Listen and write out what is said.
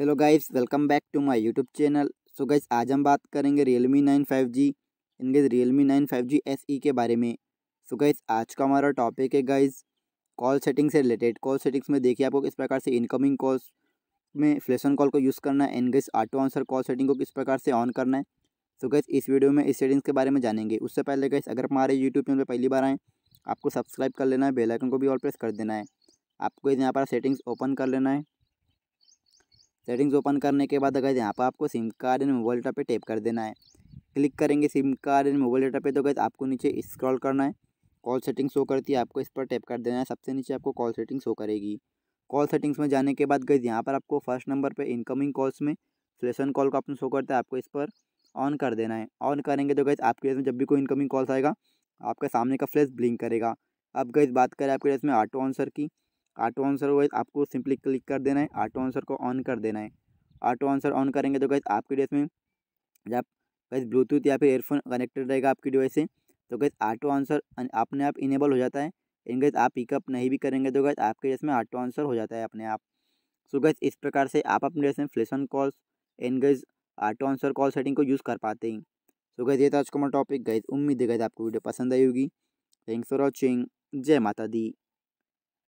hello guys welcome back to my YouTube channel so guys आज हम बात करेंगे रियलमी नाइन फाइव जी इन real Realme nine five G S E e के बारे में सो so गाइस आज का हमारा टॉपिक है गाइस कॉल सेटिंग से रिलेटेड कॉल सेटिंग्स में देखिए आपको किस प्रकार से इनकमिंग कॉल्स में फ्लेशन कॉल को यूज़ करना है and guys auto answer call setting को किस प्रकार से ऑन करना है सो so गाइस इस वीडियो में इस सेटिंग्स के बारे में जानेंगे उससे पहले गाइस अगर हमारे यूट्यूब चैनल पर पहली बार आएँ आपको सब्सक्राइब कर लेना है बेलाइकन को भी ऑल प्रेस कर देना है आपको यहाँ पर सेटिंग्स ओपन कर लेना है सेटिंग्स ओपन करने के बाद अगर यहाँ पर आपको SIM card and mobile data पे टैप कर देना है क्लिक करेंगे SIM card and mobile data पे तो गैस आपको नीचे स्क्रॉल करना है कॉल सेटिंग्स शो करती है आपको इस पर टैप कर देना है सबसे नीचे आपको कॉल सेटिंग शो करेगी कॉल सेटिंग्स में जाने के बाद गैस यहाँ पर आपको फर्स्ट नंबर पर इनकमिंग कॉल्स में फ्लेशन कॉल का ऑप्शन शो करता है आपको इस पर ऑन कर देना है ऑन करेंगे तो गैस आपके में जब भी कोई इनकमिंग कॉल्स आएगा आपका सामने का फ्लैश ब्लिंक करेगा अब गैस बात करें आपके में ऑटो आंसर की ऑटो आंसर होगा आपको सिंपली क्लिक कर देना है ऑटो आंसर को ऑन कर देना है ऑटो आंसर ऑन करेंगे तो गैस आपके डिवाइस में जब गैस ब्लूटूथ या फिर एयरफोन कनेक्टेड रहेगा आपकी डिवाइस से तो गैस ऑटो आंसर अपने आप इनेबल हो जाता है इन गैस आप पिकअप नहीं भी करेंगे तो गैस आपके डिवाइस में ऑटो आंसर हो जाता है अपने आप सो गैस इस प्रकार से आप अपने डिवाइस में फ्लेशन कॉल्स इन guys auto answer call setting को यूज़ कर पाते हैं सो गैस ये था आज का मेरा टॉपिक गैस उम्मीद है गैस आपको वीडियो पसंद आई होगी थैंक्स फॉर वॉचिंग जय माता दी